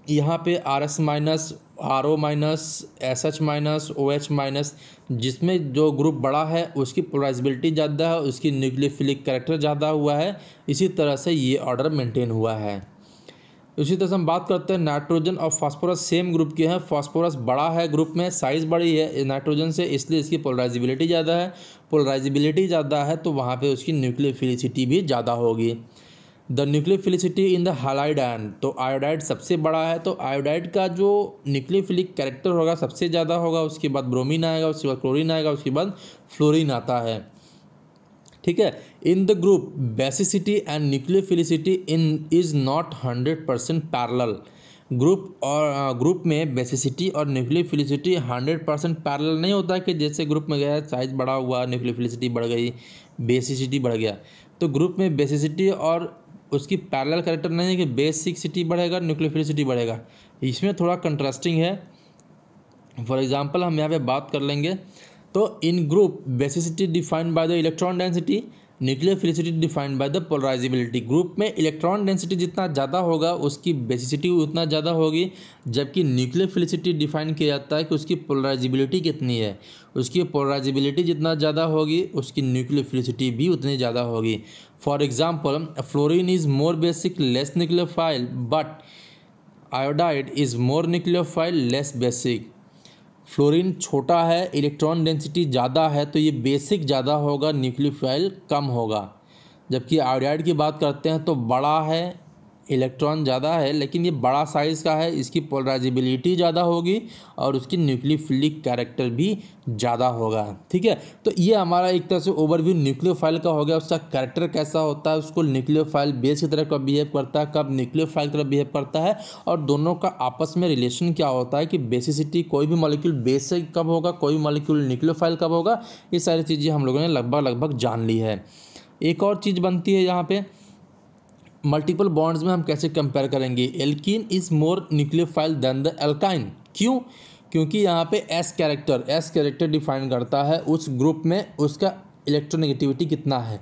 यहाँ पे R S minus R O minus S H minus O H minus जिसमें जो ग्रुप बड़ा है उसकी प्रोलाइजबिलिटी ज़्यादा है उसकी न्यूक्लियोफिलिक करेक्टर ज़्यादा हुआ है इसी तरह से ये ऑर्डर मेंटेन हुआ है उसी तरह से हम बात करते हैं नाइट्रोजन और फास्फोरस सेम ग्रुप के हैं फास्फोरस बड़ा है ग्रुप में साइज़ बड़ी है नाइट्रोजन से इसलिए इसकी पोलराइजिबिलिटी ज़्यादा है पोलराइजिबिलिटी ज़्यादा है तो वहाँ पे उसकी न्यूक्लियोफिलिसिटी भी ज़्यादा होगी the nucleophilicity in the halide ion तो आयोडाइड सबसे बड़ा है तो आयोडाइड का जो न्यूक्लियोफिलिक कैरेक्टर होगा सबसे ज़्यादा होगा उसके बाद ब्रोमीन आएगा उसके बाद क्लोरीन आएगा उसके बाद फ्लोरीन आता है ठीक है in the group basicity and nucleophilicity in is not hundred percent parallel group और ग्रुप में बेसिसिटी और न्यूक्लियोफिलिसिटी हंड्रेड परसेंट पैरल नहीं होता कि जैसे ग्रुप में गया साइज बड़ा हुआ न्यूक्लियोफिलिसिटी बढ़ गई बेसिसिटी बढ़ गया तो ग्रुप में बेसिसिटी और उसकी पैरेलल करेक्टर नहीं है कि बेसिक सिटी बढ़ेगा न्यूक्लियोफिलिसिटी बढ़ेगा इसमें थोड़ा कंट्रास्टिंग है फॉर एग्जाम्पल हम यहाँ पे बात कर लेंगे तो in group basicity defined by the electron density nucleophilicity defined by the polarizability group में इलेक्ट्रॉन डेंसिटी जितना ज़्यादा होगा उसकी बेसिसिटी उतना ज़्यादा होगी जबकि न्यूक्लियर फिलिसिटी डिफाइन किया जाता है कि उसकी पोलराइजिबिलिटी कितनी है उसकी पोलराइजिबिलिटी जितना ज़्यादा होगी उसकी न्यूक्लियर फिलिसिटी भी उतनी ज़्यादा होगी For example, fluorine is more basic, less nucleophile, but iodide is more nucleophile, less basic. Fluorine छोटा है इलेक्ट्रॉन डेंसिटी ज़्यादा है तो ये बेसिक ज़्यादा होगा न्यूक्लियोफाइल कम होगा जबकि आयोडाइड की बात करते हैं तो बड़ा है इलेक्ट्रॉन ज़्यादा है लेकिन ये बड़ा साइज़ का है इसकी पोलराइजिबिलिटी ज़्यादा होगी और उसकी न्यूक्लियोफिलिक कैरेक्टर भी ज़्यादा होगा ठीक है तो ये हमारा एक तरह से ओवरव्यू न्यूक्लियोफाइल का हो गया उसका कैरेक्टर कैसा होता है उसको न्यूक्लियोफाइल बेस की तरह कब बिहेव करता है कब न्यूक्लियोफाइल की तरफ बिहेव करता है और दोनों का आपस में रिलेशन क्या होता है कि बेसिसिटी कोई भी मॉलिक्यूल बेस से कब होगा कोई भी मॉलिक्यूल न्यूक्लियोफाइल कब होगा ये सारी चीज़ें हम लोगों ने लगभग लगभग जान ली है एक और चीज़ बनती है यहाँ पर मल्टीपल बॉन्ड्स में हम कैसे कंपेयर करेंगे alkene is more nucleophile than the alkyne क्यों क्योंकि यहाँ पे S character S character define करता है उस ग्रुप में उसका इलेक्ट्रोनेगेटिविटी कितना है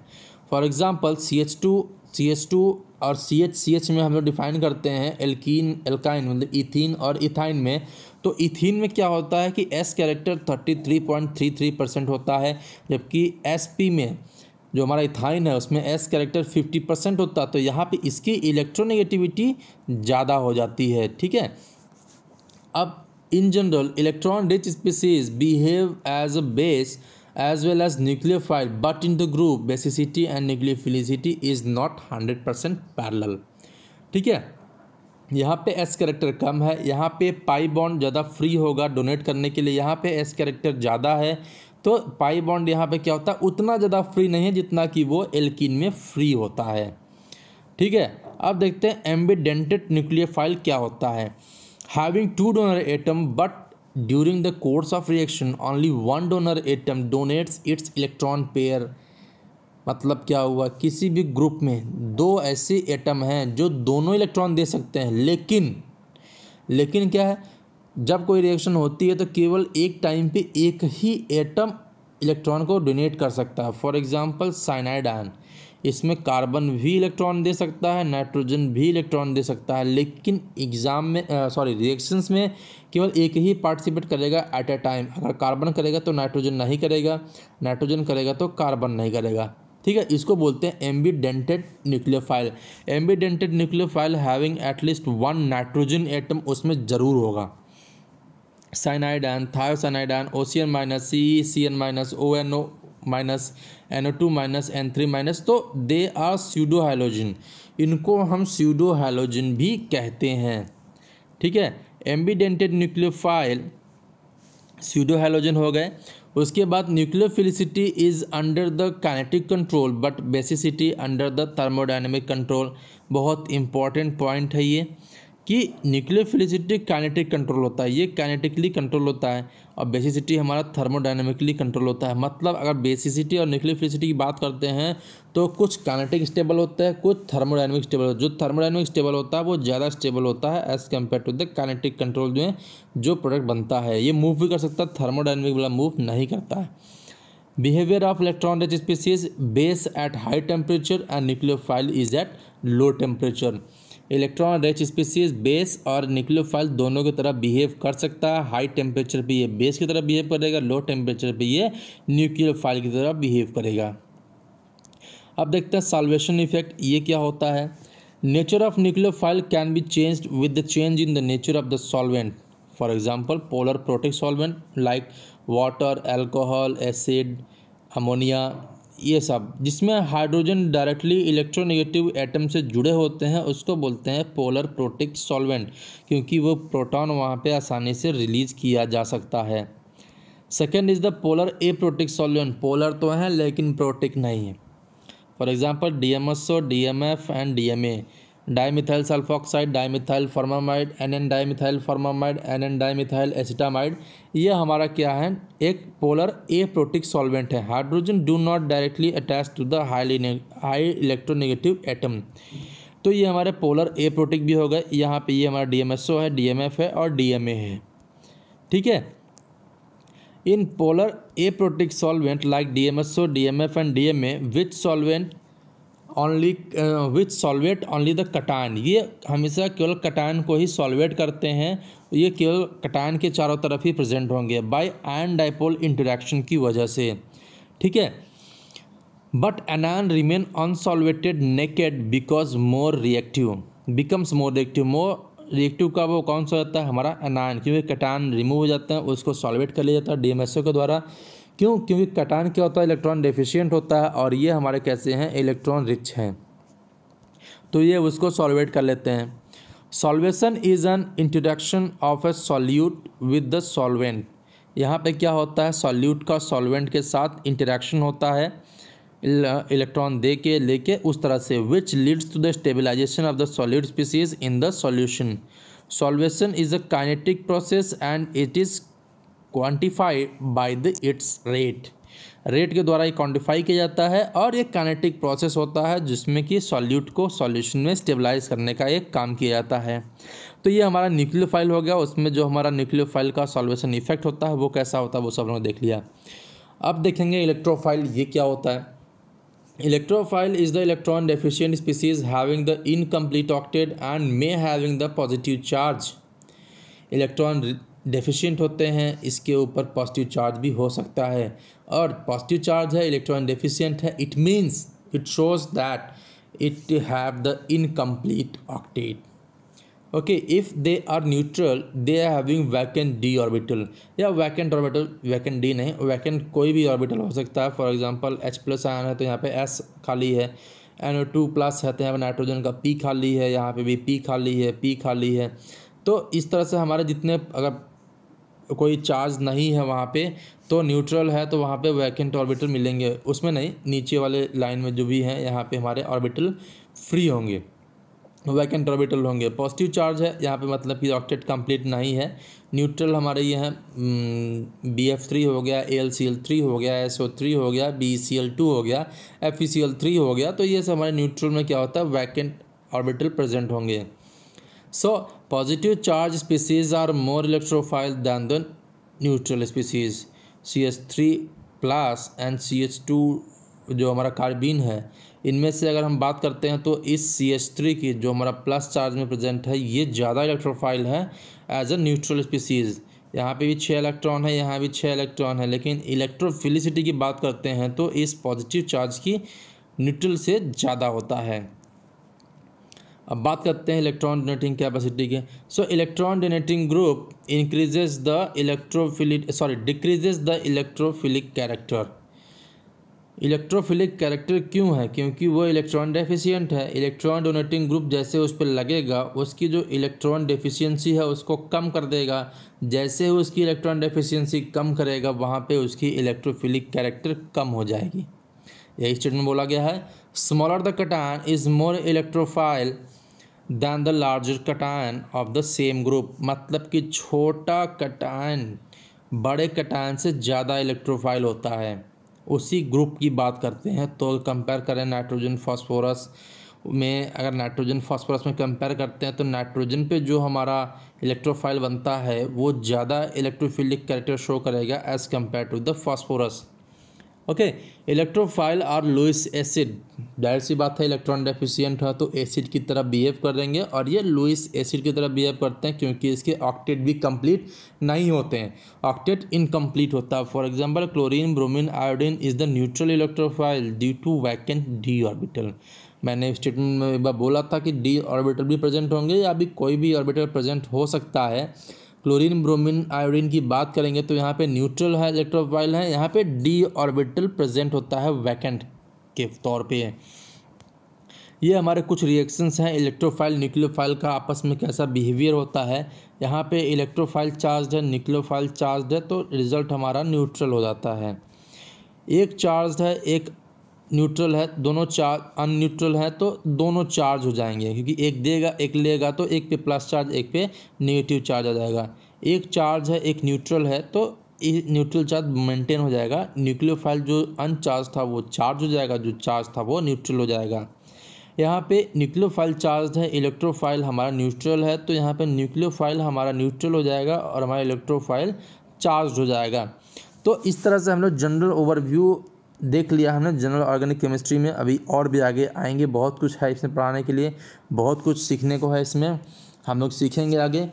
for example C H two C H two और सी एच सी एच में हम लोग डिफाइन करते हैं एल्किन एल्काइन मतलब इथिन और इथाइन में तो इथिन में क्या होता है कि S character thirty three point three three percent होता है जबकि एस पी में जो हमारा इथाइन है उसमें एस कैरेक्टर फिफ्टी परसेंट होता है तो यहाँ पे इसकी इलेक्ट्रोनेगेटिविटी ज़्यादा हो जाती है ठीक है अब in general electron rich species behave as a base as as well but in the group basicity and nucleophilicity is not hundred percent parallel ठीक है यहाँ पे एस करेक्टर कम है यहाँ पे पाई बॉन्ड ज़्यादा फ्री होगा डोनेट करने के लिए यहाँ पे एस करेक्टर ज़्यादा है तो पाई बॉन्ड यहाँ पे क्या होता है उतना ज़्यादा फ्री नहीं है जितना कि वो एल्किन में फ्री होता है ठीक है अब देखते हैं एम्बिडेंटेड फाइल क्या होता है having two donor atom but during the course of reaction only one donor atom donates its electron pair मतलब क्या हुआ किसी भी ग्रुप में दो ऐसे एटम हैं जो दोनों इलेक्ट्रॉन दे सकते हैं लेकिन लेकिन क्या है जब कोई रिएक्शन होती है तो केवल एक टाइम पे एक ही एटम इलेक्ट्रॉन को डोनेट कर सकता है फॉर एग्जांपल साइनाइड आयन इसमें कार्बन भी इलेक्ट्रॉन दे सकता है नाइट्रोजन भी इलेक्ट्रॉन दे सकता है लेकिन एग्ज़ाम में सॉरी रिएक्शंस में केवल एक ही पार्टिसिपेट करेगा एट ए टाइम अगर कार्बन करेगा तो नाइट्रोजन नहीं करेगा नाइट्रोजन करेगा तो कार्बन नहीं करेगा ठीक है इसको बोलते हैं ambidentate nucleophile ambidentate फाइल having at least one nitrogen atom उसमें ज़रूर होगा O C N minus C C N minus O N O minus N O two minus N three minus तो दे आर सीडो हाइलोजिन इनको हम सीडो हाइलोजिन भी कहते हैं ठीक है एम्बीडेंटेड न्यूक्लियोफाइल सीडो हाइलोजन हो गए उसके बाद nucleophilicity is under the kinetic control but basicity under the thermodynamic control बहुत इंपॉर्टेंट पॉइंट है ये कि फिलिसिटी काइनेटिक कंट्रोल होता है ये काइनेटिकली कंट्रोल होता है और बेसिसिटी हमारा थर्मोडाइनमिकली कंट्रोल होता है मतलब अगर बेसिसिटी और न्यूक्लियोफिलिसिटी की बात करते हैं तो कुछ काइनेटिक स्टेबल होता है कुछ थर्मोडाइनमिक स्टेबल होता है जो थर्मोडाइनमिक स्टेबल होता है वो ज़्यादा स्टेबल होता है as compare to the kinetic control जो है जो प्रोडक्ट बनता है ये मूव भी कर सकता है थर्मोडाइनमिक वाला मूव नहीं करता है behaviour of electron rich species base at high temperature and nucleophile is at low temperature electron rich species base और न्यूक्लियोफाइल दोनों की तरफ बिहेव कर सकता है हाई टेम्परेचर पे ये बेस की तरफ बिहेव करेगा लो टेम्परेचर पे ये न्यूक्लियोफाइल की तरफ बिहेव करेगा अब देखते हैं सॉल्वेशन इफेक्ट ये क्या होता है nature of nucleophile can be change with the change in the nature of the solvent for example polar protic solvent like water alcohol acid ammonia ये सब जिसमें हाइड्रोजन डायरेक्टली इलेक्ट्रोनेगेटिव एटम से जुड़े होते हैं उसको बोलते हैं पोलर प्रोटिक सॉल्वेंट क्योंकि वो प्रोटॉन वहाँ पे आसानी से रिलीज किया जा सकता है second is the polar aprotic solvent polar तो हैं लेकिन प्रोटिक नहीं है for example D M S O D M F and D M A dimethyl sulfoxide dimethyl formamide N N dimethyl formamide N N dimethyl acetamide ये हमारा क्या है एक पोलर ए प्रोटिक सॉल्वेंट है hydrogen do not directly attach to the highly high electronegative atom तो ये हमारे पोलर ए प्रोटिक भी हो गए यहाँ पर ये हमारा डी है डी है और डी है ठीक है in polar aprotic like D M S O D M F and D M A which solvent only with solvate only the cation ये हमेशा केवल कटान को ही सॉल्वेट करते हैं ये केवल कटान के चारों तरफ ही प्रेजेंट होंगे बाय आयन डाइपोल इंटरेक्शन की वजह से ठीक है but anion remain unsolvated naked because more reactive becomes more reactive more reactive का वो कौन सा होता है हमारा एनान क्योंकि कटान रिमूव हो जाता है उसको सॉल्वेट कर लिया जाता है डी के द्वारा क्यों क्योंकि कटान क्या होता है इलेक्ट्रॉन डेफिशिएंट होता है और ये हमारे कैसे हैं इलेक्ट्रॉन रिच हैं तो ये उसको सॉल्वेट कर लेते हैं solvation is an introduction of a solute with the solvent यहाँ पे क्या होता है सॉल्यूट का सॉल्वेंट के साथ इंटरेक्शन होता है इलेक्ट्रॉन दे के लेके उस तरह से which leads to the stabilization of the solid species in the solution solvation is a kinetic process and it is quantify by the its rate rate के द्वारा ये क्वांटिफाई किया जाता है और एक कैनेटिक प्रोसेस होता है जिसमें कि सॉल्यूट को सॉल्यूशन में स्टेबलाइज करने का एक काम किया जाता है तो ये हमारा फाइल हो गया उसमें जो हमारा फाइल का सॉल्वेशन इफेक्ट होता है वो कैसा होता है वो सब लोगों ने देख लिया अब देखेंगे इलेक्ट्रोफाइल ये क्या होता है electrophile is the electron deficient species having the incomplete octet and may having the positive charge electron deficient होते हैं इसके ऊपर पॉजिटिव चार्ज भी हो सकता है और पॉजिटिव चार्ज है इलेक्ट्रॉन डेफिशिएंट है it means it shows that it have the incomplete octet okay if they are neutral they are having vacant D orbital या वैकेंट ऑर्बिटल वैकेंट डी नहीं वैकेंट कोई भी ऑर्बिटल हो सकता है for example H plus ion है तो यहाँ पे एस खाली है एन ओ टू प्लस है तो यहाँ पर नाइट्रोजन का पी खाली है यहाँ पे भी पी खाली है पी खाली है तो इस तरह से हमारे जितने अगर कोई चार्ज नहीं है वहाँ पे तो न्यूट्रल है तो वहाँ पे वैकेंट ऑर्बिटल मिलेंगे उसमें नहीं नीचे वाले लाइन में जो भी हैं यहाँ पे हमारे ऑर्बिटल फ्री होंगे वैकेंट ऑर्बिटल होंगे पॉजिटिव चार्ज है यहाँ पे मतलब कि ऑक्टेट कंप्लीट नहीं है न्यूट्रल हमारे ये हैं बी एफ थ्री हो गया A L C L three हो गया एस ओ थ्री हो गया बी सी एल टू हो गया F E C L three हो गया तो ये सब हमारे न्यूट्रल में क्या होता है वैकेंट ऑर्बिटल प्रेजेंट होंगे So positive are species are more electrophile than the neutral species. CH3 plus and C H two जो हमारा कार्बिन है इनमें से अगर हम बात करते हैं तो इस सी एच थ्री की जो हमारा प्लस चार्ज में प्रेजेंट है ये ज़्यादा इलेक्ट्रोफाइल है एज अ न्यूट्रल स्पीसीज़ यहाँ पे भी छः इलेक्ट्रॉन है यहाँ भी छः इलेक्ट्रॉन है लेकिन इलेक्ट्रोफिलिसिटी की बात करते हैं तो इस पॉजिटिव चार्ज की न्यूट्रल से ज़्यादा होता है अब बात करते हैं इलेक्ट्रॉन डोनेटिंग कैपेसिटी के so electron donating group increases the electrophilic sorry decreases the electrophilic character electrophilic character क्यों है क्योंकि वो इलेक्ट्रॉन डेफिशिएंट है इलेक्ट्रॉन डोनेटिंग ग्रुप जैसे उस पर लगेगा उसकी जो इलेक्ट्रॉन डेफिशियंसी है उसको कम कर देगा जैसे उसकी इलेक्ट्रॉन डेफिशियंसी कम करेगा वहाँ पर उसकी इलेक्ट्रोफिलिक कैरेक्टर कम हो जाएगी यही स्टेटमेंट बोला गया है smaller the cation is more electrophile than the larger cation of the same group मतलब कि छोटा कटायन बड़े कटायन से ज़्यादा इलेक्ट्रोफाइल होता है उसी ग्रुप की बात करते हैं तो कंपेयर करें नाइट्रोजन फास्फोरस में अगर नाइट्रोजन फास्फोरस में कंपेयर करते हैं तो नाइट्रोजन पे जो हमारा इलेक्ट्रोफाइल बनता है वो ज़्यादा इलेक्ट्रोफिलिक कैरेक्टर शो करेगा as compare to the phosphorus okay electrophile are Lewis acid जाहिर सी बात है इलेक्ट्रॉन डेफिशियंट है तो एसिड की तरह बिहेव कर देंगे और ये लुइस एसिड की तरह बिहेव करते हैं क्योंकि इसके ऑक्टेट भी कंप्लीट नहीं होते हैं ऑक्टेट इनकम्प्लीट होता है for example chlorine bromine iodine is the neutral electrophile due to vacant D orbital मैंने स्टेटमेंट में एक बार बोला था कि डी ऑर्बिटल भी प्रेजेंट होंगे या अभी कोई भी ऑर्बिटल प्रेजेंट हो सकता है क्लोरीन ब्रोमीन आयोडीन की बात करेंगे तो यहाँ पे न्यूट्रल है इलेक्ट्रोफाइल है यहाँ पे डी ऑर्बिटल प्रेजेंट होता है वैकेंट के तौर पे ये हमारे कुछ रिएक्शंस हैं इलेक्ट्रोफाइल न्यूक्लियोफाइल का आपस में कैसा बिहेवियर होता है यहाँ पे इलेक्ट्रोफाइल चार्ज है न्यूक्लियोफाइल चार्ज है तो रिजल्ट हमारा न्यूट्रल हो जाता है एक चार्ज है एक न्यूट्रल है दोनों चार्ज अनन्यूट्रल है तो दोनों चार्ज हो जाएंगे क्योंकि एक देगा एक लेगा तो एक पे प्लस चार्ज एक पे नेगेटिव चार्ज आ जाएगा एक चार्ज है एक न्यूट्रल है तो न्यूट्रल चार्ज मेंटेन हो जाएगा न्यूक्लियोफाइल जो अनचार्ज था वो चार्ज हो जाएगा जो चार्ज था वो न्यूट्रल हो जाएगा यहाँ पे न्यूक्लियोफाइल चार्ज है इलेक्ट्रोफाइल हमारा न्यूट्रल है तो यहाँ पे न्यूक्लियोफाइल हमारा न्यूट्रल हो जाएगा और हमारा इलेक्ट्रोफाइल चार्ज हो जाएगा तो इस तरह से हम लोग जनरल ओवरव्यू देख लिया हमने जनरल ऑर्गेनिक केमिस्ट्री में अभी और भी आगे आएंगे बहुत कुछ है इसमें पढ़ाने के लिए बहुत कुछ सीखने को है इसमें हम लोग सीखेंगे आगे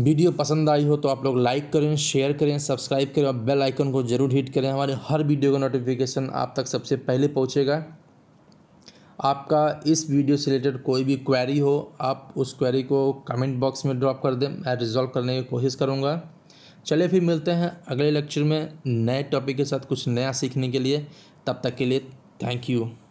वीडियो पसंद आई हो तो आप लोग लाइक करें शेयर करें सब्सक्राइब करें और बेल आइकन को ज़रूर हिट करें हमारे हर वीडियो का नोटिफिकेशन आप तक सबसे पहले पहुँचेगा आपका इस वीडियो से रिलेटेड कोई भी क्वेरी हो आप उस क्वेरी को कमेंट बॉक्स में ड्रॉप कर दें मैं रिजॉल्व करने की कोशिश करूँगा चले फिर मिलते हैं अगले लेक्चर में नए टॉपिक के साथ कुछ नया सीखने के लिए तब तक के लिए थैंक यू